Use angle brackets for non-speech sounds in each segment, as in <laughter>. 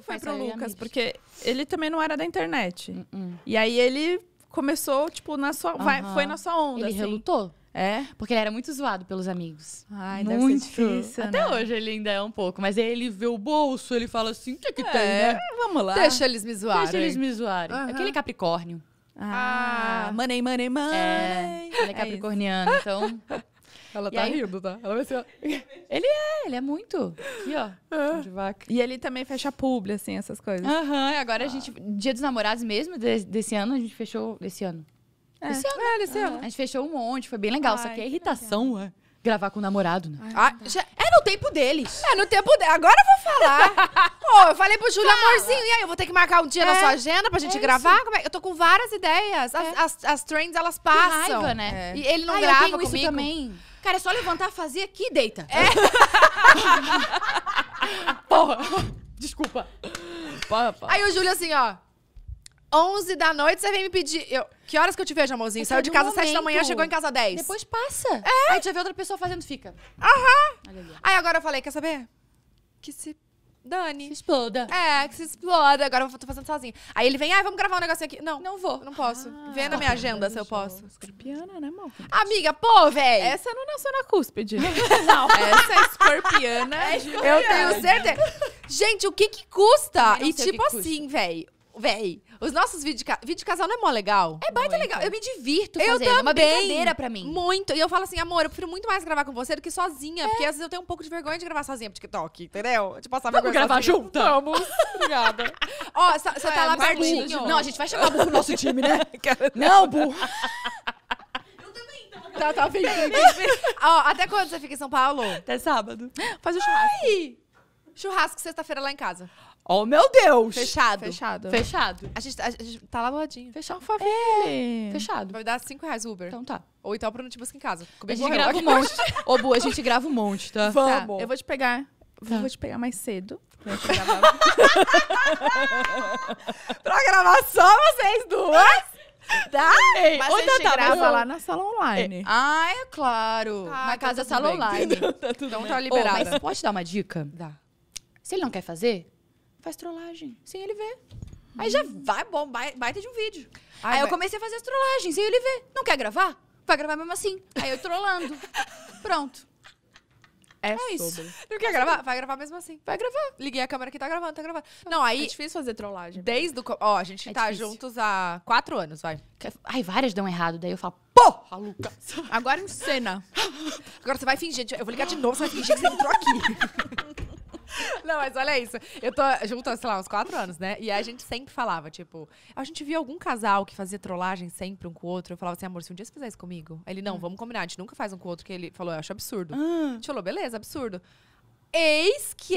que foi pro é Lucas, porque ele também não era da internet. Uh -uh. E aí ele começou, tipo, na sua. -huh. Vai, foi na sua onda. Ele assim. relutou. É? Porque ele era muito zoado pelos amigos. Ai, muito. deve né? difícil. Até né? hoje ele ainda é um pouco, mas aí ele vê o bolso, ele fala assim: o que, é que é, tem, né? Vamos lá. Deixa eles me zoarem. Deixa eles me zoarem. Aquele Capricórnio. Ah, ah, money, money, money. É, ele é, é capricorniano, então <laughs> Ela e tá aí... rindo, tá? Ela vai ser. <laughs> ele é, ele é muito. Aqui, ó. É. De vaca. E ele também fecha publi, assim, essas coisas. Aham, uhum, agora ah. a gente. Dia dos namorados mesmo, de, desse ano, a gente fechou. Desse ano. É. Esse ano. É, esse né? ano. A gente fechou um monte, foi bem legal. Ai, só que a é irritação, é. Gravar com o namorado, né? Ah, já- é no tempo deles. É, no tempo. deles. Agora eu vou falar. <laughs> Pô, eu falei pro Júlio, amorzinho, e aí? Eu vou ter que marcar um dia na é, sua agenda pra gente é gravar? Como é? Eu tô com várias ideias. As, é. as, as trends, elas passam. raiva, né? É. E ele não Ah, grava eu tenho comigo. isso também. Cara, é só levantar, fazer aqui e deita. É. <laughs> Porra. Desculpa. Aí o Júlio assim, ó. 11 da noite você vem me pedir. Eu, que horas que eu te vejo, amorzinho? É Saiu de casa às 7 da manhã, chegou em casa às 10. Depois passa. É. Aí te vê outra pessoa fazendo, fica. Aham. Aí agora eu falei, quer saber? Que se dane. Se exploda. É, que se exploda. Agora eu tô fazendo sozinha. Aí ele vem, ah, vamos gravar um negocinho aqui. Não. Não vou. Não posso. Ah, Vê na minha agenda se eu posso. Escorpiana, né, amor Amiga, pô, velho. Essa não nasceu na cúspide. <laughs> não. Essa é escorpiana. É escorpiana. Eu tenho certeza. Gente, o que que custa? E tipo assim, velho. Véi, os nossos vídeos de, ca... vídeo de casal não é mó legal? É baita muito. legal. Eu me divirto fazendo. Eu também. É uma brincadeira pra mim. Muito. E eu falo assim, amor, eu prefiro muito mais gravar com você do que sozinha. É. Porque às vezes eu tenho um pouco de vergonha de gravar sozinha pro TikTok, entendeu? De passar Vamos gravar junto? Vamos. Obrigada. <laughs> Ó, você tá é, lá pertinho. Não, a gente vai chamar o Bu pro nosso time, né? <laughs> não, burro. Então, tá, tá, vem, vem, vem. Ó, até quando você fica em São Paulo? Até sábado. Faz o churrasco. Ai! Churrasco sexta-feira lá em casa. Oh, meu Deus! Fechado. Fechado. Fechado. A gente, tá, a gente tá lá Fechar um favor. É. Fechado. Vai dar 5 reais o Uber. Então tá. Ou então pra não te buscar em casa. a gente grava um monte. Ô, Bu, a gente grava um monte, tá? Vamos. Tá. Eu vou te pegar. Tá. Vou te pegar mais cedo. Pra, gravar... <laughs> pra gravar só vocês duas? Tá? Ei, mas Ou a gente tá, grava lá na sala online. É. Ah, é claro. Ah, tá, na então casa casa sala bem. online. <laughs> tá tudo então bem. tá liberada. Oh, mas pode dar uma dica? Dá. Se ele não quer fazer, faz trollagem, sem ele ver. Aí já vai, bom, baita de um vídeo. Ai, aí eu comecei a fazer as trollagens, sem ele ver. Não quer gravar? Vai gravar mesmo assim. Aí eu trollando. <laughs> Pronto. É, é isso. Não quer gravar? Vai gravar mesmo assim. Vai gravar. Liguei a câmera que tá gravando, tá gravando. Não, é aí. É difícil fazer trollagem. Desde o. Ó, a gente é tá difícil. juntos há quatro anos, vai. É, ai, várias dão errado. Daí eu falo, porra, Luca. Agora em cena. <laughs> Agora você vai fingir. Eu vou ligar de novo, você vai fingir que você entrou aqui. <laughs> <laughs> Não, mas olha isso. Eu tô junto, sei lá, uns quatro anos, né? E a gente sempre falava, tipo, a gente via algum casal que fazia trollagem sempre um com o outro. Eu falava assim, amor, se um dia você fizer isso comigo, ele, não, hum. vamos combinar, a gente nunca faz um com o outro, que ele falou, eu acho absurdo. Ah. A gente falou, beleza, absurdo. Eis que, que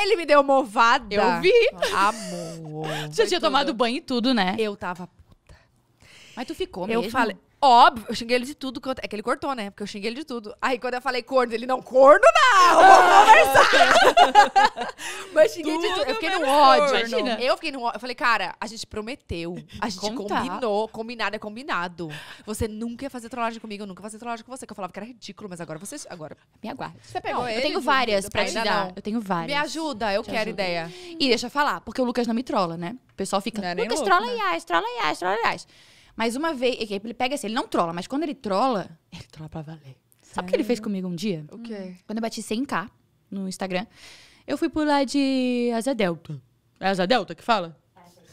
ele me deu movada. Eu vi. Amor. <laughs> Você tinha tudo. tomado banho e tudo, né? Eu tava puta. Mas tu ficou mesmo? Eu falei. Óbvio, eu xinguei ele de tudo. É que ele cortou, né? Porque eu xinguei ele de tudo. Aí quando eu falei corno, ele não, corno não! Vamos ah. conversar! <laughs> Mas xinguei tudo de tudo. Eu fiquei no ódio. Imagina. Eu fiquei no ódio. Eu falei, cara, a gente prometeu. A gente Contar. combinou. Combinado é combinado. Você nunca ia fazer trollagem comigo, eu nunca ia fazer trollagem com você. Que eu falava que era ridículo, mas agora você. Agora. Me aguarda Você pegou não, ele? Eu tenho várias pra te dar. Eu tenho várias. Me ajuda, eu te quero ajuda. ideia. E deixa eu falar, porque o Lucas não me trola, né? O pessoal fica. Não, é Lucas trola né? e as, trola e as, trola e mas uma vez, é ele pega assim, ele não trola, mas quando ele trola, <laughs> ele trola pra valer. Sério? Sabe o que ele fez comigo um dia? O quê? Hum. Quando eu bati 100k no Instagram, eu fui pular de asa delta. É asa delta que fala?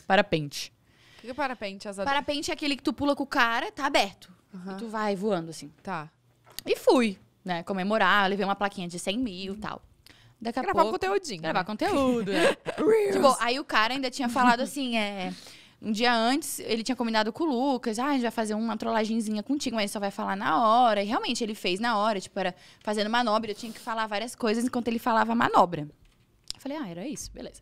Parapente. O que, que é parapente? Asa parapente delta? é aquele que tu pula com o cara, tá aberto. Uhum. E tu vai voando assim. Tá. E fui, né? Comemorar, levei uma plaquinha de 100 mil e uhum. tal. Daqui a gravar pouco, conteúdinho. Gravar né? conteúdo, né? <laughs> tipo, aí o cara ainda tinha falado assim, é... Um dia antes, ele tinha combinado com o Lucas, ah, a gente vai fazer uma trollagenzinha contigo, mas ele só vai falar na hora. E realmente, ele fez na hora, tipo, era fazendo manobra, eu tinha que falar várias coisas enquanto ele falava manobra. Eu falei, ah, era isso, beleza.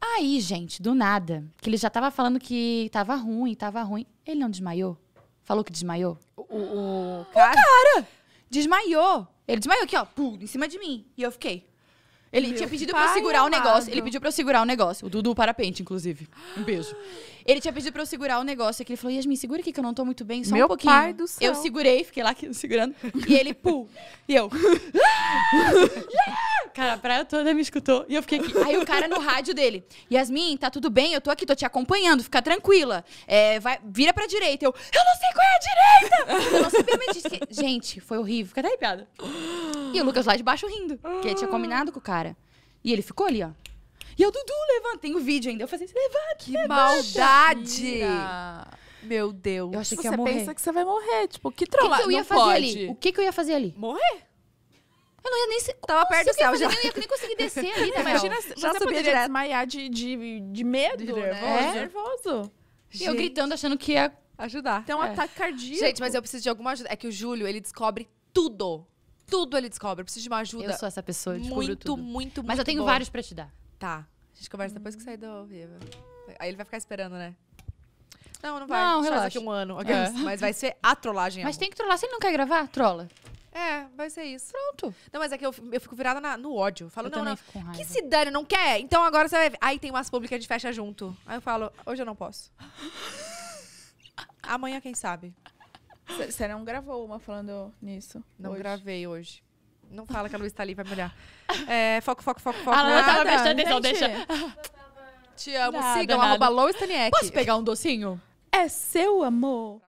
Aí, gente, do nada, que ele já tava falando que tava ruim, tava ruim. Ele não desmaiou? Falou que desmaiou? O, o, o cara? O cara desmaiou. Ele desmaiou aqui, ó, pum, em cima de mim. E eu fiquei. Ele Meu tinha pedido pra eu segurar amado. o negócio. Ele pediu pra eu segurar o negócio. O Dudu Parapente, inclusive. Um beijo. Ele tinha pedido pra eu segurar o negócio. Aqui ele falou: Yasmin, segura aqui que eu não tô muito bem, só Meu um pouquinho. Pai do céu. Eu segurei, fiquei lá aqui, <laughs> segurando. e ele, pum. E eu. <laughs> Ah! cara, a praia toda me escutou. E eu fiquei aqui. Aí o cara no rádio dele: Yasmin, tá tudo bem? Eu tô aqui, tô te acompanhando, fica tranquila. É, vai, vira pra direita. Eu, eu não sei qual é a direita! eu não sabia me dizer. Gente, foi horrível. Fica arrepiada. E o Lucas lá de baixo rindo, que ele tinha ah. combinado com o cara. E ele ficou ali, ó. E o Dudu, levanta. Tem o um vídeo ainda. Eu fazia assim, levanta, Que levanta. maldade! Mira. Meu Deus. Eu achei que você ia morrer. pensa que você vai morrer. Tipo, que trollagem. O que, que eu ia não fazer pode. ali? O que, que eu ia fazer ali? Morrer? Eu não ia nem... Se... Tava perto do céu já. Eu, nem consegui descer ali, né, Imagina, meu? já você poderia direto. desmaiar de, de, de medo, de nervoso. Né? É? nervoso. E eu gritando, achando que ia ajudar. Tem um é. ataque cardíaco. Gente, mas eu preciso de alguma ajuda. É que o Júlio, ele descobre tudo. Tudo ele descobre. Eu preciso de uma ajuda. Eu sou essa pessoa, eu muito, tudo. Muito, muito, Mas eu tenho vários pra te dar. Tá. A gente conversa hum. depois que sair do ao vivo. Aí ele vai ficar esperando, né? Não, não vai. Não, relaxa. Faz um ano. É. <laughs> Mas vai ser a trollagem. Mas amor. tem que trollar. Se ele não quer gravar, trola. É, vai ser isso. Pronto. Não, mas é que eu, eu fico virada na, no ódio. Eu falo, eu não, não. Que se dane, não quer? Então agora você vai ver. Aí tem umas públicas de fecha junto. Aí eu falo, hoje eu não posso. <laughs> Amanhã, quem sabe? Você não gravou uma falando nisso? Não hoje. gravei hoje. Não fala que a luz tá ali, vai me olhar. <laughs> É, foco, foco, foco, foco. Ah, não, tava prestando atenção, deixa. Te amo, nada, sigam, nada. arroba Posso pegar um docinho? É seu amor.